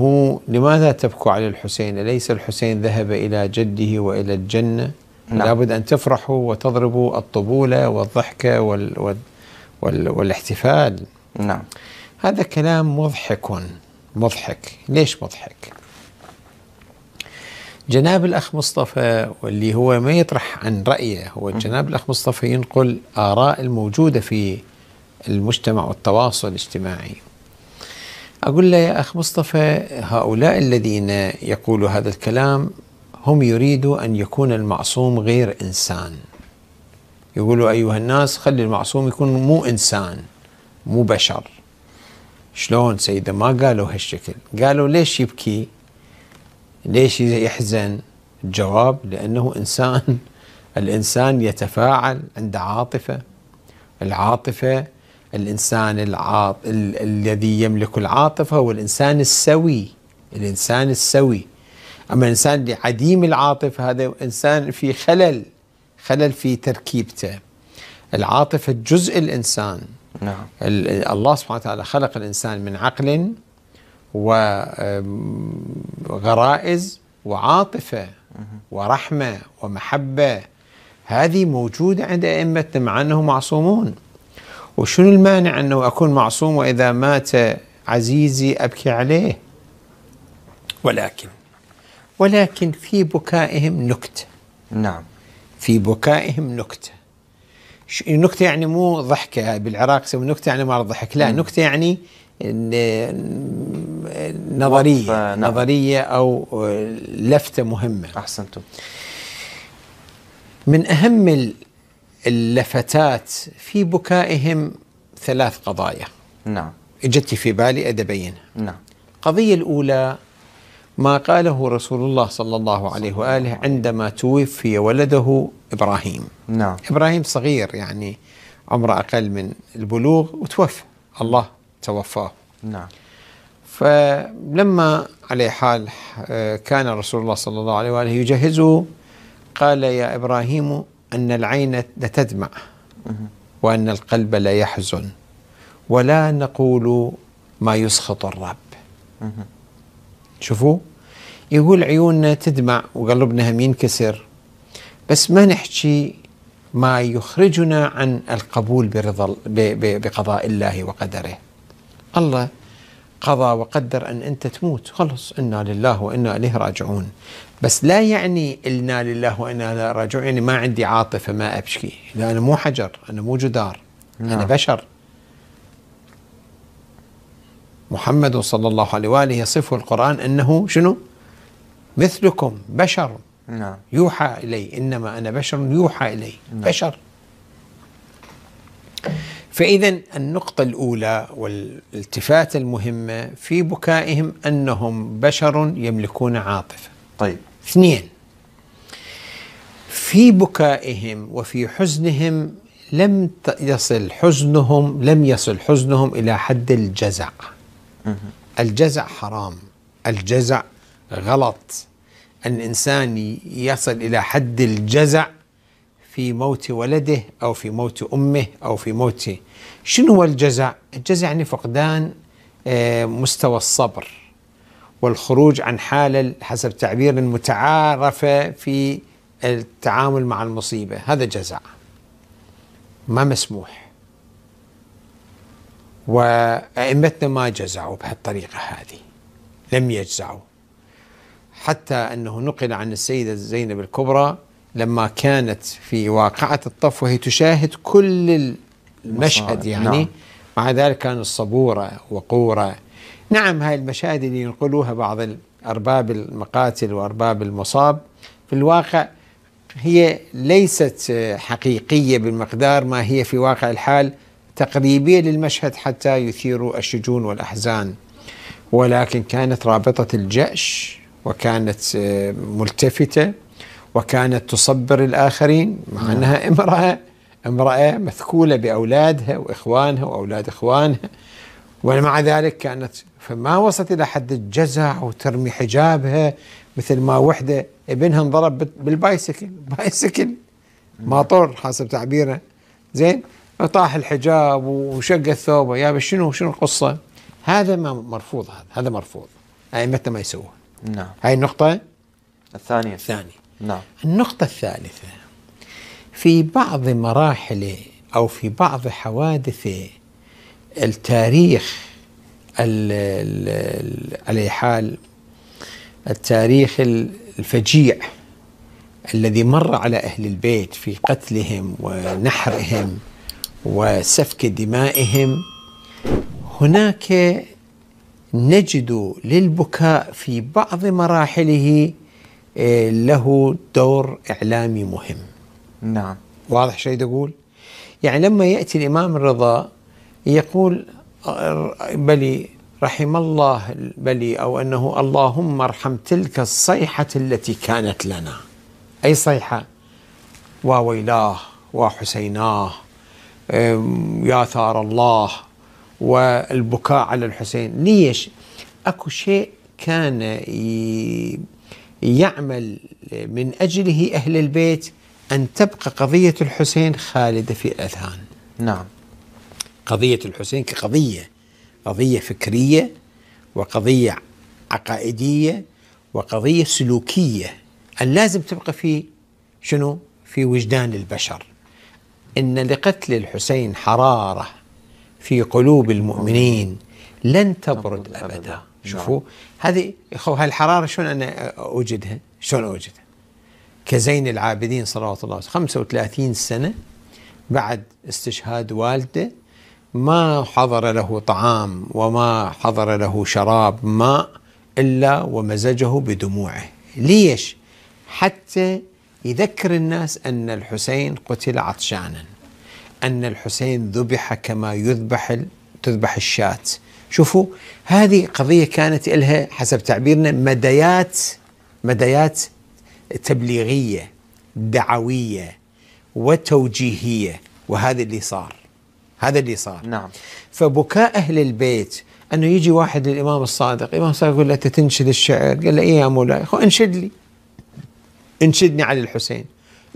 هو لماذا تبكوا على الحسين أليس الحسين ذهب إلى جده وإلى الجنة نعم. لابد أن تفرحوا وتضربوا الطبولة والضحكة وال وال وال والاحتفال نعم هذا كلام مضحك مضحك ليش مضحك جناب الأخ مصطفى واللي هو ما يطرح عن رأيه هو جناب الأخ مصطفى ينقل آراء الموجودة في المجتمع والتواصل الاجتماعي أقول له يا أخ مصطفى هؤلاء الذين يقولوا هذا الكلام هم يريدوا أن يكون المعصوم غير إنسان يقولوا أيها الناس خلي المعصوم يكون مو إنسان مو بشر شلون سيدة ما قالوا هالشكل قالوا ليش يبكي ليش يحزن الجواب لأنه إنسان الإنسان يتفاعل عنده عاطفة العاطفة الإنسان العاط ال... الذي يملك العاطفة هو الإنسان السوي الإنسان السوي أما الإنسان عديم العاطفة هذا إنسان في خلل خلل في تركيبته العاطفة جزء الإنسان نعم. الله سبحانه وتعالى خلق الإنسان من عقل وغرائز وعاطفة ورحمة ومحبة هذه موجودة عند أئمتنا مع أنهم معصومون وشنو المانع أنه أكون معصوم وإذا مات عزيزي أبكي عليه ولكن ولكن في بكائهم نكتة نعم في بكائهم نكتة نكتة يعني مو ضحكة بالعراق يسمون نكتة يعني ما ضحك لا م. نكتة يعني نظرية نعم. نظرية أو لفتة مهمة أحسنتم من أهم اللفتات في بكائهم ثلاث قضايا نعم اجت في بالي أدبين نعم القضية الأولى ما قاله رسول الله صلى الله عليه وآله عندما توفي ولده إبراهيم نعم إبراهيم صغير يعني عمره أقل من البلوغ وتوفى الله توفاه نعم فلما عليه حال آه، كان رسول الله صلى الله عليه وآله يجهزه قال يا إبراهيم أن العين لتدمع وأن القلب لا يحزن ولا نقول ما يسخط الرب شوفوا يقول عيوننا تدمع وقلبنا هم ينكسر بس ما نحكي ما يخرجنا عن القبول برضا بقضاء الله وقدره الله قضى وقدر أن أنت تموت خلص إنا لله وإنا إليه راجعون بس لا يعني إنا لله وإنا إليه راجعون يعني ما عندي عاطفة ما أبكي لا أنا مو حجر أنا مو جدار نعم. أنا بشر محمد صلى الله عليه وآله يصفه القرآن أنه شنو مثلكم بشر نعم. يوحى إلي إنما أنا بشر يوحى إلي نعم. بشر فإذا النقطة الأولى والالتفاتة المهمة في بكائهم أنهم بشر يملكون عاطفة طيب اثنين في بكائهم وفي حزنهم لم يصل حزنهم لم يصل حزنهم إلى حد الجزع الجزع حرام الجزع غلط الإنسان يصل إلى حد الجزع في موت ولده أو في موت أمه أو في موت شنو هو الجزع؟ الجزع يعني فقدان آه، مستوى الصبر والخروج عن حالة حسب تعبير المتعارفه في التعامل مع المصيبة هذا جزع ما مسموح وأئمتنا ما جزعوا بهالطريقة هذه لم يجزعوا حتى أنه نقل عن السيدة زينب الكبرى لما كانت في واقعة الطف وهي تشاهد كل المشهد يعني نعم. مع ذلك كانت صبورة وقورة نعم هاي المشاهد اللي ينقلوها بعض أرباب المقاتل وأرباب المصاب في الواقع هي ليست حقيقية بالمقدار ما هي في واقع الحال تقريبية للمشهد حتى يثيروا الشجون والأحزان ولكن كانت رابطة الجأش وكانت ملتفتة وكانت تصبر الآخرين مع نعم. أنها امرأة امرأة مثكولة بأولادها وإخوانها وأولاد إخوانها ومع ذلك كانت فما وصلت إلى حد الجزع وترمي حجابها مثل ما وحدة ابنها انضرب بالبايسكل بايسكل ماطور نعم. حسب تعبيره زين طاح الحجاب وشق الثوب يا شنو شنو القصه؟ هذا ما مرفوض هذا هذا مرفوض ائمتنا ما يسووه نعم هاي النقطه الثانيه الثانيه نعم. النقطة الثالثة في بعض مراحل أو في بعض حوادث التاريخ على حال التاريخ الفجيع الذي مر على أهل البيت في قتلهم ونحرهم وسفك دمائهم هناك نجد للبكاء في بعض مراحله إيه، له دور إعلامي مهم نعم واضح شيء تقول يعني لما يأتي الإمام الرضا يقول بلي رحم الله بلي أو أنه اللهم ارحم تلك الصيحة التي كانت لنا أي صيحة وويلاه وحسيناه يا ثار الله والبكاء على الحسين ليش اكو شيء كان ي... يعمل من أجله أهل البيت أن تبقى قضية الحسين خالدة في الأذهان نعم قضية الحسين كقضية قضية فكرية وقضية عقائدية وقضية سلوكية أن لازم تبقى في شنو في وجدان البشر إن لقتل الحسين حرارة في قلوب المؤمنين لن تبرد أبدا شوفوا نعم. هذه هاي الحراره شلون انا اوجدها؟ شلون اوجدها؟ كزين العابدين صلوات الله 35 سنه بعد استشهاد والده ما حضر له طعام وما حضر له شراب ماء الا ومزجه بدموعه ليش حتى يذكر الناس ان الحسين قتل عطشانا ان الحسين ذبح كما يذبح تذبح الشاة شوفوا هذه قضية كانت لها حسب تعبيرنا مديات مديات تبليغية دعوية وتوجيهية وهذا اللي صار هذا اللي صار نعم فبكاء أهل البيت أنه يجي واحد للإمام الصادق الإمام الصادق يقول له أنت تنشد الشعر قال له إيه يا مولاي خو انشد لي انشدني على الحسين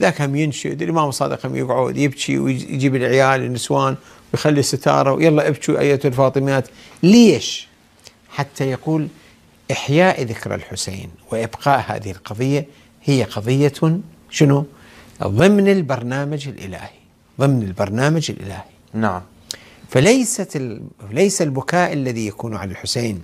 ذاك هم ينشد الإمام الصادق هم يقعد يبكي ويجيب العيال النسوان ويخلي ستاره ويلا ابكوا ايتها الفاطميات ليش؟ حتى يقول احياء ذكرى الحسين وابقاء هذه القضيه هي قضيه شنو؟ ضمن البرنامج الالهي ضمن البرنامج الالهي نعم فليست ال... ليس البكاء الذي يكون على الحسين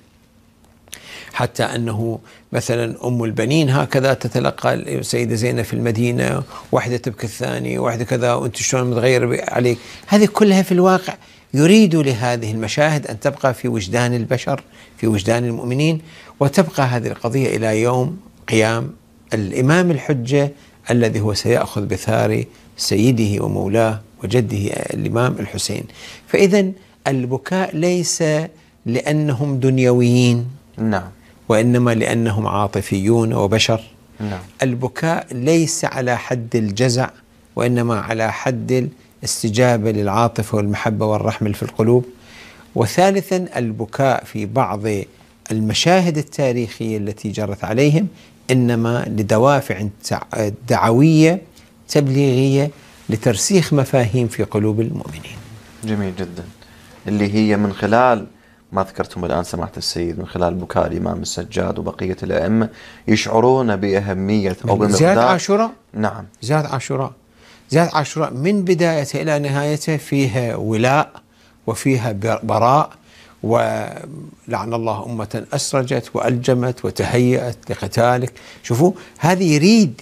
حتى أنه مثلا أم البنين هكذا تتلقى السيدة زينب في المدينة واحدة تبكي الثانية واحدة كذا وأنت شلون متغير عليك هذه كلها في الواقع يريد لهذه المشاهد أن تبقى في وجدان البشر في وجدان المؤمنين وتبقى هذه القضية إلى يوم قيام الإمام الحجة الذي هو سيأخذ بثار سيده ومولاه وجده الإمام الحسين فإذا البكاء ليس لأنهم دنيويين نعم وإنما لأنهم عاطفيون وبشر نعم. البكاء ليس على حد الجزع وإنما على حد الاستجابة للعاطفة والمحبة والرحمة في القلوب وثالثا البكاء في بعض المشاهد التاريخية التي جرت عليهم إنما لدوافع دعوية تبليغية لترسيخ مفاهيم في قلوب المؤمنين جميل جدا اللي هي من خلال ما ذكرتم الآن سماحة السيد من خلال بكاء الإمام السجاد وبقية الأئمة يشعرون بأهمية أو بمقدار زيادة عاشوراء نعم زيادة عاشوراء زيادة عاشوراء من بداية إلى نهايته فيها ولاء وفيها براء ولعن الله أمة أسرجت وألجمت وتهيأت لقتالك شوفوا هذه يريد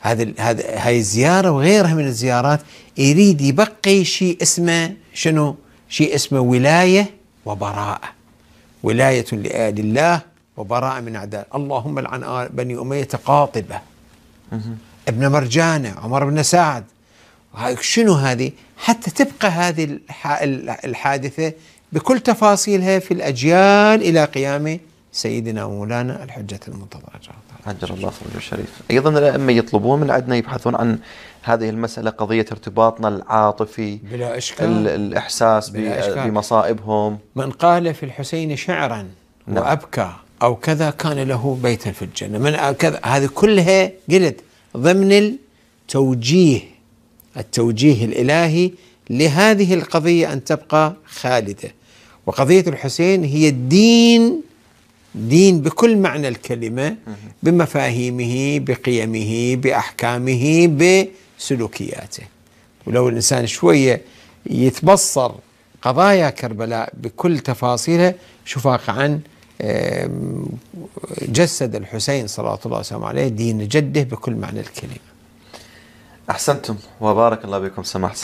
هذه هاي الزيارة وغيرها من الزيارات يريد يبقي شيء اسمه شنو شيء اسمه ولاية وبراءة ولاية لآل الله وبراءة من أعداء اللهم لعن بني أمية قاطبة ابن مرجانة عمر بن سعد شنو هذه حتى تبقى هذه الحادثة بكل تفاصيلها في الأجيال إلى قيام سيدنا ومولانا الحجة المنتظرة أجر الله فرجه الشريف أيضا الأئمة يطلبون من عندنا يبحثون عن هذه المسألة قضية ارتباطنا العاطفي بلا إشكال الإحساس بلا إشكال بمصائبهم من قال في الحسين شعرا نعم. وأبكى أو كذا كان له بيتا في الجنة من كذا هذه كلها قلت ضمن التوجيه التوجيه الإلهي لهذه القضية أن تبقى خالدة وقضية الحسين هي الدين دين بكل معنى الكلمة بمفاهيمه بقيمه بأحكامه بسلوكياته ولو الإنسان شوية يتبصر قضايا كربلاء بكل تفاصيلها شفاق عن جسد الحسين صلوات الله وسلامه عليه دين جده بكل معنى الكلمة أحسنتم وبارك الله بكم سماحة